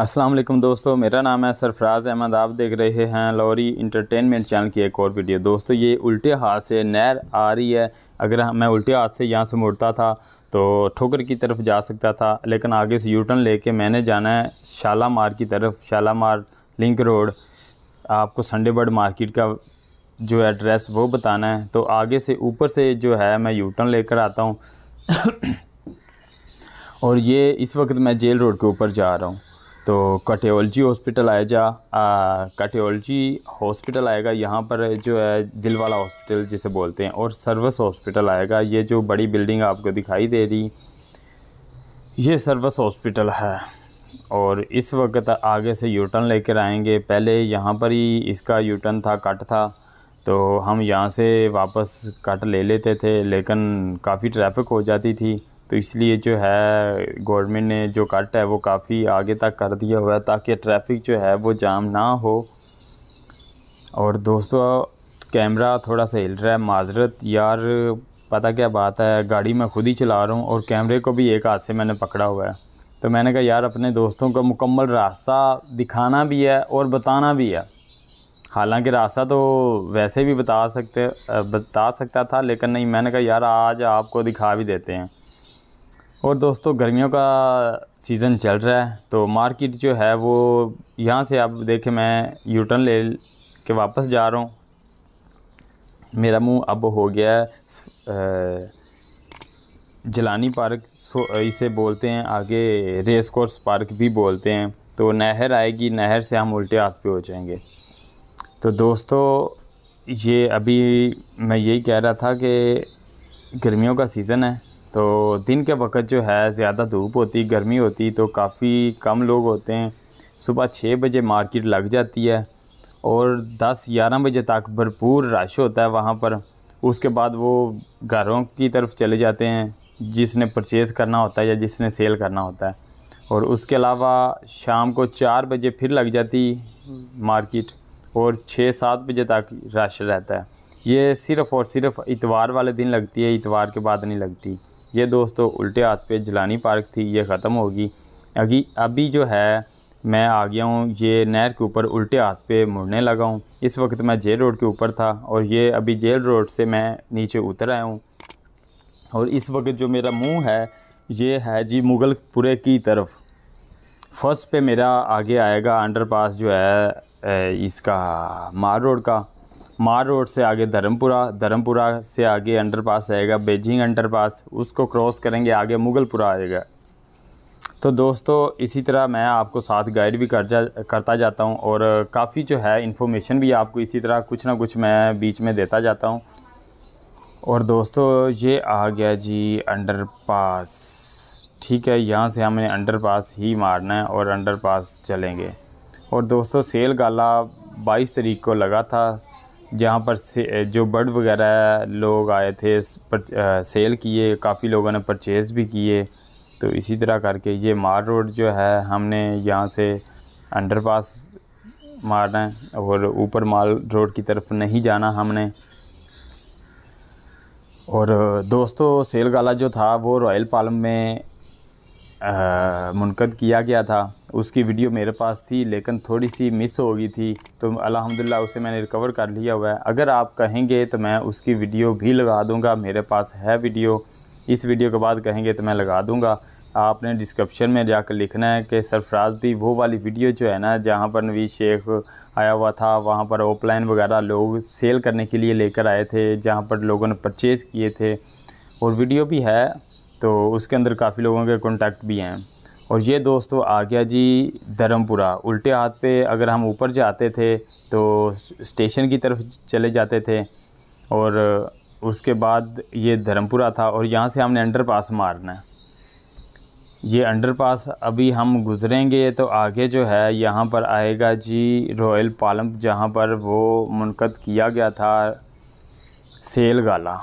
असलम दोस्तों मेरा नाम है सरफराज अहमद आप देख रहे हैं लॉरी इंटरटेनमेंट चैनल की एक और वीडियो दोस्तों ये उल्टे हाथ से नहर आ रही है अगर मैं उल्टे हाथ से यहाँ से मुड़ता था तो ठोकर की तरफ जा सकता था लेकिन आगे से यूटर्न लेके मैंने जाना है शालामार की तरफ शालामार लिंक रोड आपको संडे बर्ड मार्केट का जो एड्रेस वो बताना है तो आगे से ऊपर से जो है मैं यूटर्न लेकर आता हूँ और ये इस वक्त मैं जेल रोड के ऊपर जा रहा हूँ तो कटियोलॉजी हॉस्पिटल आया जा कटियोलॉजी हॉस्पिटल आएगा यहाँ पर जो है दिल वाला हॉस्पिटल जिसे बोलते हैं और सर्वस हॉस्पिटल आएगा ये जो बड़ी बिल्डिंग आपको दिखाई दे रही ये सर्वस हॉस्पिटल है और इस वक्त आगे से यूटर्न लेकर आएंगे पहले यहाँ पर ही इसका यूटर्न था कट था तो हम यहाँ से वापस कट ले लेते थे लेकिन काफ़ी ट्रैफिक हो जाती थी तो इसलिए जो है गवर्नमेंट ने जो कट है वो काफ़ी आगे तक कर दिया हुआ है ताकि ट्रैफिक जो है वो जाम ना हो और दोस्तों कैमरा थोड़ा सा हिल रहा है माजरत यार पता क्या बात है गाड़ी मैं खुद ही चला रहा हूँ और कैमरे को भी एक हाथ से मैंने पकड़ा हुआ है तो मैंने कहा यार अपने दोस्तों को मुकम्मल रास्ता दिखाना भी है और बताना भी है हालांकि रास्ता तो वैसे भी बता सकते बता सकता था लेकिन नहीं मैंने कहा यार आज आपको दिखा भी देते हैं और दोस्तों गर्मियों का सीज़न चल रहा है तो मार्केट जो है वो यहाँ से आप देखें मैं यूटर्न ले के वापस जा रहा हूँ मेरा मुंह अब हो गया है जलानी पार्क इसे बोलते हैं आगे रेस कोर्स पार्क भी बोलते हैं तो नहर आएगी नहर से हम उल्टे हाथ पे हो जाएंगे तो दोस्तों ये अभी मैं यही कह रहा था कि गर्मियों का सीज़न है तो दिन के वक्त जो है ज़्यादा धूप होती गर्मी होती तो काफ़ी कम लोग होते हैं सुबह छः बजे मार्केट लग जाती है और दस ग्यारह बजे तक भरपूर रश होता है वहाँ पर उसके बाद वो घरों की तरफ चले जाते हैं जिसने परचेज़ करना होता है या जिसने सेल करना होता है और उसके अलावा शाम को चार बजे फिर लग जाती मार्केट और छः सात बजे तक रश रहता है ये सिर्फ़ और सिर्फ इतवार वाले दिन लगती है इतवार के बाद नहीं लगती ये दोस्तों उल्टे हाथ पे जलानी पार्क थी ये ख़त्म होगी अभी अभी जो है मैं आ गया हूँ ये नहर के ऊपर उल्टे हाथ पे मुड़ने लगा हूँ इस वक्त मैं जेल रोड के ऊपर था और ये अभी जेल रोड से मैं नीचे उतर आया हूँ और इस वक्त जो मेरा मुँह है ये है जी मुगलपुरे की तरफ फर्स्ट पे मेरा आगे आएगा अंडर जो है इसका मार रोड का मार रोड से आगे धर्मपुरा धर्मपुरा से आगे अंडरपास आएगा बेजिंग अंडरपास उसको क्रॉस करेंगे आगे मुगलपुरा आएगा तो दोस्तों इसी तरह मैं आपको साथ गाइड भी कर जा करता जाता हूँ और काफ़ी जो है इन्फॉर्मेशन भी आपको इसी तरह कुछ ना कुछ मैं बीच में देता जाता हूँ और दोस्तों ये आ गया जी पास ठीक है यहाँ से हमें पास ही मारना है और पास चलेंगे और दोस्तों सेल गाला 22 तारीख को लगा था जहाँ पर से जो बर्ड वगैरह लोग आए थे पर, सेल किए काफ़ी लोगों ने परचेज़ भी किए तो इसी तरह करके ये मार रोड जो है हमने यहाँ से अंडरपास मारना है और ऊपर माल रोड की तरफ नहीं जाना हमने और दोस्तों सेल गाला जो था वो रॉयल पालम में मुनद किया गया था उसकी वीडियो मेरे पास थी लेकिन थोड़ी सी मिस हो गई थी तो अलहमदिल्ला उसे मैंने रिकवर कर लिया हुआ है अगर आप कहेंगे तो मैं उसकी वीडियो भी लगा दूंगा मेरे पास है वीडियो इस वीडियो के बाद कहेंगे तो मैं लगा दूंगा आपने डिस्क्रिप्शन में जाकर लिखना है कि सरफराज भी वो वाली वीडियो जो है ना जहाँ पर नवीद शेख आया हुआ था वहाँ पर ऑफलाइन वगैरह लोग सेल करने के लिए लेकर आए थे जहाँ पर लोगों ने परचेज़ किए थे और वीडियो भी है तो उसके अंदर काफ़ी लोगों के कॉन्टैक्ट भी हैं और ये दोस्तों आ गया जी धर्मपुरा उल्टे हाथ पे अगर हम ऊपर जाते थे तो स्टेशन की तरफ चले जाते थे और उसके बाद ये धर्मपुरा था और यहाँ से हमने अंडर पास मारना है ये अंडर पास अभी हम गुज़रेंगे तो आगे जो है यहाँ पर आएगा जी रॉयल पालम जहाँ पर वो मुनकद किया गया था सेल गाला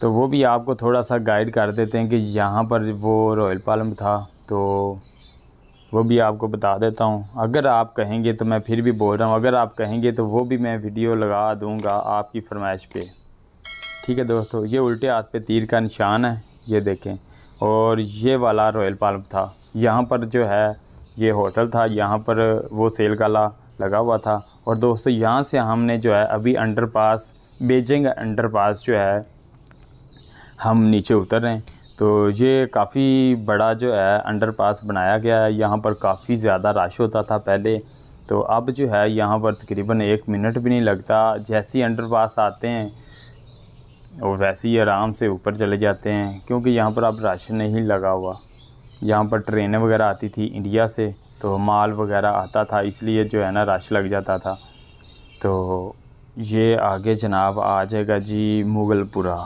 तो वो भी आपको थोड़ा सा गाइड कर देते हैं कि यहाँ पर वो रॉयल पालम था तो वो भी आपको बता देता हूँ अगर आप कहेंगे तो मैं फिर भी बोल रहा हूँ अगर आप कहेंगे तो वो भी मैं वीडियो लगा दूँगा आपकी फरमाइश पे ठीक है दोस्तों ये उल्टे हाथ पे तीर का निशान है ये देखें और ये वाला रॉयल पालम था यहाँ पर जो है ये होटल था यहाँ पर वो सेल काला लगा हुआ था और दोस्तों यहाँ से हमने जो है अभी अंडर पास बेजिंग पास जो है हम नीचे उतर रहे हैं तो ये काफ़ी बड़ा जो है अंडरपास बनाया गया है यहाँ पर काफ़ी ज़्यादा रश होता था पहले तो अब जो है यहाँ पर तकरीबन एक मिनट भी नहीं लगता जैसे ही अंडरपास आते हैं और वैसे ही आराम से ऊपर चले जाते हैं क्योंकि यहाँ पर अब रश नहीं लगा हुआ यहाँ पर ट्रेनें वगैरह आती थी इंडिया से तो माल वगैरह आता था इसलिए जो है ना रश लग जाता था तो ये आगे जनाब आ जाएगा जी मुगलपुरा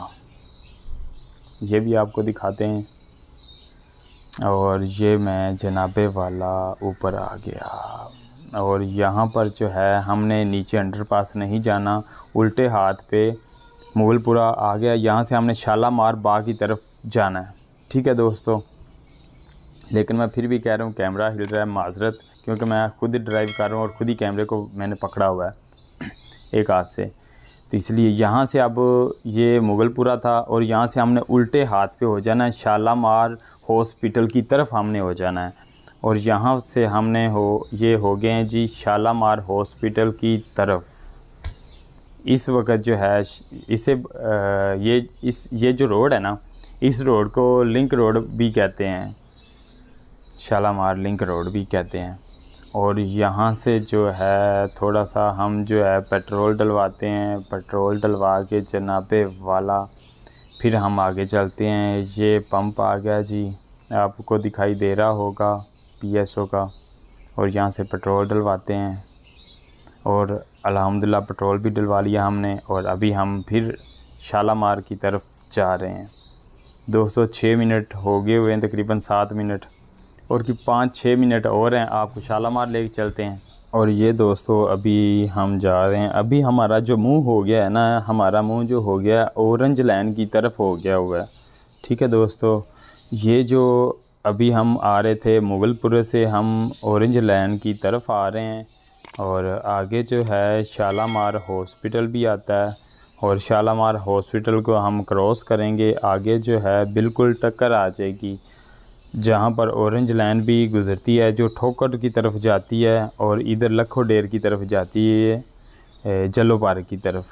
ये भी आपको दिखाते हैं और ये मैं जनाबे वाला ऊपर आ गया और यहाँ पर जो है हमने नीचे अंडरपास नहीं जाना उल्टे हाथ पे मुगलपुरा आ गया यहाँ से हमने शालामार बाग की तरफ जाना है ठीक है दोस्तों लेकिन मैं फिर भी कह रहा हूँ कैमरा हिल रहा है माजरत क्योंकि मैं खुद ड्राइव कर रहा हूँ और ख़ुद ही कैमरे को मैंने पकड़ा हुआ है एक हाथ से तो इसलिए यहाँ से अब ये मुगलपुरा था और यहाँ से हमने उल्टे हाथ पे हो जाना है शालामार हॉस्पिटल की तरफ हमने हो जाना है और यहाँ से हमने हो ये हो गए हैं जी शालामार हॉस्पिटल की तरफ इस वक्त जो है इसे ये इस ये जो रोड है ना इस रोड को लिंक रोड भी कहते हैं शालामार लिंक रोड भी कहते हैं और यहाँ से जो है थोड़ा सा हम जो है पेट्रोल डलवाते हैं पेट्रोल डलवा के जनाबे वाला फिर हम आगे चलते हैं ये पंप आ गया जी आपको दिखाई दे रहा होगा पीएसओ का और यहाँ से पेट्रोल डलवाते हैं और अल्हम्दुलिल्लाह पेट्रोल भी डलवा लिया हमने और अभी हम फिर शालामार की तरफ जा रहे हैं 206 छः मिनट हो गए हुए हैं तकरीबन सात मिनट और कि पाँच छः मिनट और हैं आपको शालामार लेके चलते हैं और ये दोस्तों अभी हम जा रहे हैं अभी हमारा जो मुंह हो गया है ना हमारा मुंह जो हो गया है औरेंज लाइन की तरफ हो गया हुआ है ठीक है दोस्तों ये जो अभी हम आ रहे थे मुगलपुर से हम औरेंज लाइन की तरफ आ रहे हैं और आगे जो है शालामार हॉस्पिटल भी आता है और शालामार हॉस्पिटल को हम क्रॉस करेंगे आगे जो है बिल्कुल टक्कर आ जाएगी जहाँ पर ऑरेंज लाइन भी गुजरती है जो ठोकर की तरफ जाती है और इधर लखो डेर की तरफ जाती है जलो पार्क की तरफ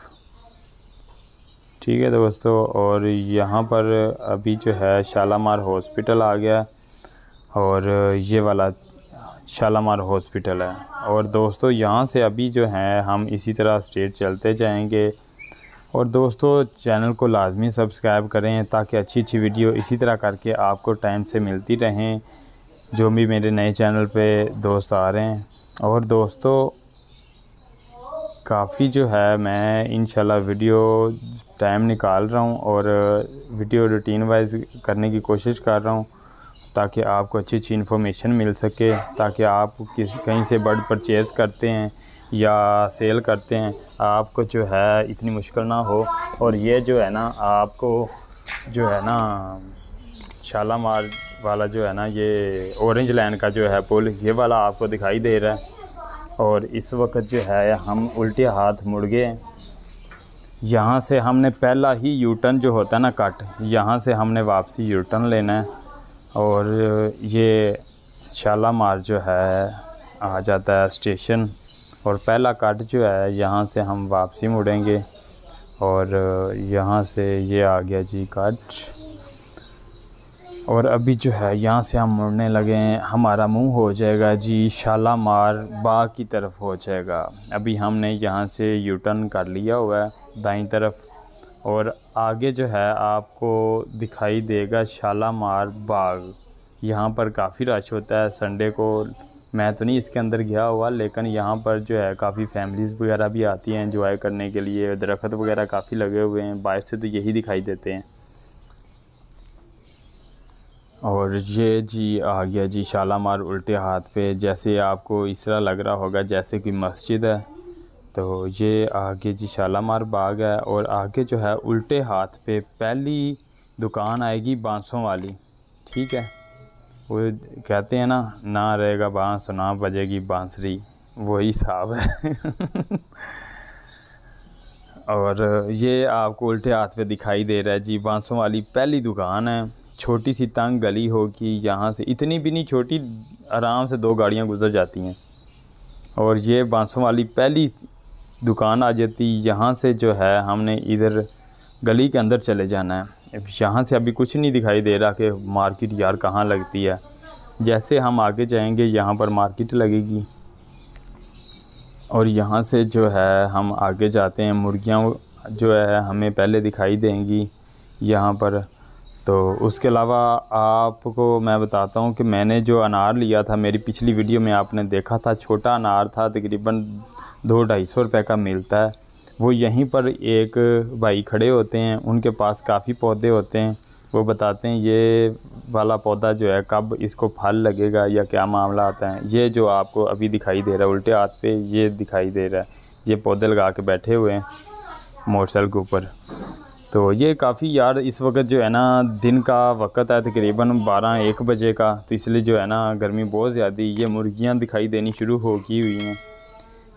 ठीक है दोस्तों और यहाँ पर अभी जो है शालामार हॉस्पिटल आ गया और ये वाला शालामार हॉस्पिटल है और दोस्तों यहाँ से अभी जो है हम इसी तरह स्ट्रेट चलते जाएंगे और दोस्तों चैनल को लाजमी सब्सक्राइब करें ताकि अच्छी अच्छी वीडियो इसी तरह करके आपको टाइम से मिलती रहें जो भी मेरे नए चैनल पे दोस्त आ रहे हैं और दोस्तों काफ़ी जो है मैं इन वीडियो टाइम निकाल रहा हूँ और वीडियो रूटीन वाइज करने की कोशिश कर रहा हूँ ताकि आपको अच्छी अच्छी इन्फॉर्मेशन मिल सके ताकि आप किस कहीं से बर्ड परचेज़ करते हैं या सेल करते हैं आपको जो है इतनी मुश्किल ना हो और ये जो है ना आपको जो है ना शालामार वाला जो है ना ये ऑरेंज लाइन का जो है पुल ये वाला आपको दिखाई दे रहा है और इस वक्त जो है हम उल्टे हाथ मुड़ गए यहाँ से हमने पहला ही यू टर्न जो होता है ना कट यहाँ से हमने वापसी यू टर्न लेना है और ये शालामार जो है आ जाता है स्टेशन और पहला कट जो है यहाँ से हम वापसी मुड़ेंगे और यहाँ से ये आ गया जी कट और अभी जो है यहाँ से हम मुड़ने लगे हैं हमारा मुंह हो जाएगा जी शालामार बाग की तरफ हो जाएगा अभी हमने यहाँ से यू टर्न कर लिया हुआ है दाई तरफ और आगे जो है आपको दिखाई देगा शालामार बाग यहाँ पर काफ़ी रश होता है संडे को मैं तो नहीं इसके अंदर गया हुआ लेकिन यहाँ पर जो है काफ़ी फैमिलीज़ वगैरह भी आती हैं इंजॉय करने के लिए दरख्त वगैरह काफ़ी लगे हुए हैं बाहर से तो यही दिखाई देते हैं और ये जी आ गया जी शालामार उल्टे हाथ पे जैसे आपको इस तरह लग रहा होगा जैसे कि मस्जिद है तो ये आगे जी शालामार बाग है और आगे जो है उल्टे हाथ पे पहली दुकान आएगी बांसों वाली ठीक है वो कहते हैं ना ना रहेगा बांस ना बजेगी बांसुरी वही हिसाब है और ये आपको उल्टे हाथ पे दिखाई दे रहा है जी बांसों वाली पहली दुकान है छोटी सी तंग गली होगी यहाँ से इतनी भी नहीं छोटी आराम से दो गाड़ियाँ गुजर जाती हैं और ये बांसों वाली पहली दुकान आ जाती यहाँ से जो है हमने इधर गली के अंदर चले जाना है यहाँ से अभी कुछ नहीं दिखाई दे रहा कि मार्केट यार कहाँ लगती है जैसे हम आगे जाएंगे यहाँ पर मार्केट लगेगी और यहाँ से जो है हम आगे जाते हैं मुर्गियाँ जो है हमें पहले दिखाई देंगी यहाँ पर तो उसके अलावा आपको मैं बताता हूँ कि मैंने जो अनार लिया था मेरी पिछली वीडियो में आपने देखा था छोटा अनार था तकरीबन दो ढाई सौ रुपये का मिलता है वो यहीं पर एक भाई खड़े होते हैं उनके पास काफ़ी पौधे होते हैं वो बताते हैं ये वाला पौधा जो है कब इसको फल लगेगा या क्या मामला आता है ये जो आपको अभी दिखाई दे रहा है उल्टे हाथ पे ये दिखाई दे रहा है ये पौधे लगा के बैठे हुए हैं मोटरसाइकिल के ऊपर तो ये काफ़ी यार इस वक्त जो है ना दिन का वक्त है तकरीबन बारह एक बजे का तो इसलिए जो है ना गर्मी बहुत ज़्यादा ये मुर्गियाँ दिखाई देनी शुरू हो गई हुई हैं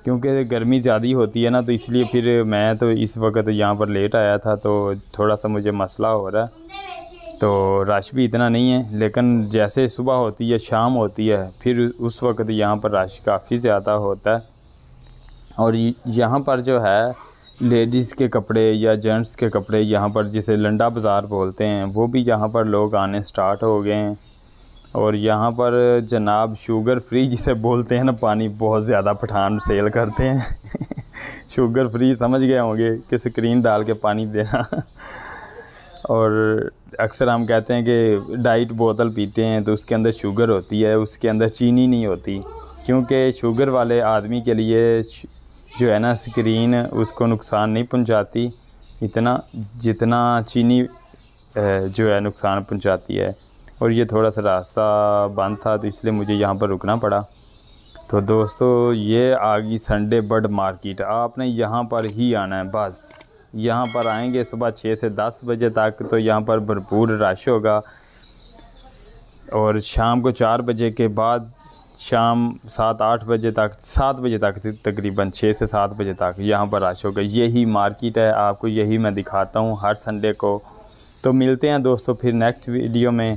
क्योंकि गर्मी ज़्यादा होती है ना तो इसलिए फिर मैं तो इस वक्त यहाँ पर लेट आया था तो थोड़ा सा मुझे मसला हो रहा है तो रश भी इतना नहीं है लेकिन जैसे सुबह होती है शाम होती है फिर उस वक्त यहाँ पर रश काफ़ी ज़्यादा होता है और यहाँ पर जो है लेडीज़ के कपड़े या जेंट्स के कपड़े यहाँ पर जिसे लंडा बाज़ार बोलते हैं वो भी यहाँ पर लोग आने स्टार्ट हो गए हैं और यहाँ पर जनाब शुगर फ्री जिसे बोलते हैं ना पानी बहुत ज़्यादा पठान सेल करते हैं शुगर फ्री समझ गए होंगे कि स्क्रीन डाल के पानी देना और अक्सर हम कहते हैं कि डाइट बोतल पीते हैं तो उसके अंदर शुगर होती है उसके अंदर चीनी नहीं होती क्योंकि शुगर वाले आदमी के लिए जो है ना स्क्रीन उसको नुकसान नहीं पहुंचाती इतना जितना चीनी जो है नुकसान पहुंचाती है और ये थोड़ा सा रास्ता बंद था तो इसलिए मुझे यहाँ पर रुकना पड़ा तो दोस्तों ये आ गई संडे बर्ड मार्केट आपने यहाँ पर ही आना है बस यहाँ पर आएंगे सुबह छः से दस बजे तक तो यहाँ पर भरपूर रश होगा और शाम को चार बजे के बाद शाम सात आठ बजे तक सात बजे तक तकरीबन छः से सात बजे तक यहाँ पर रश होगा यही मार्केट है आपको यही मैं दिखाता हूँ हर संडे को तो मिलते हैं दोस्तों फिर नेक्स्ट वीडियो में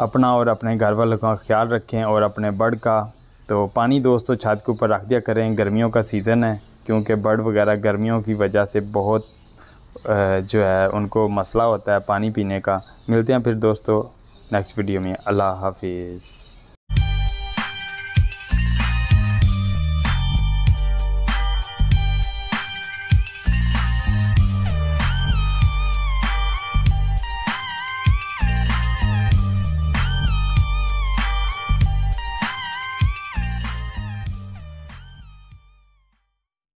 अपना और अपने घर वालों का ख्याल रखें और अपने बर्ड का तो पानी दोस्तों छत के ऊपर रख दिया करें गर्मियों का सीज़न है क्योंकि बर्ड वगैरह गर्मियों की वजह से बहुत जो है उनको मसला होता है पानी पीने का मिलते हैं फिर दोस्तों नेक्स्ट वीडियो में अल्लाह हाफिज़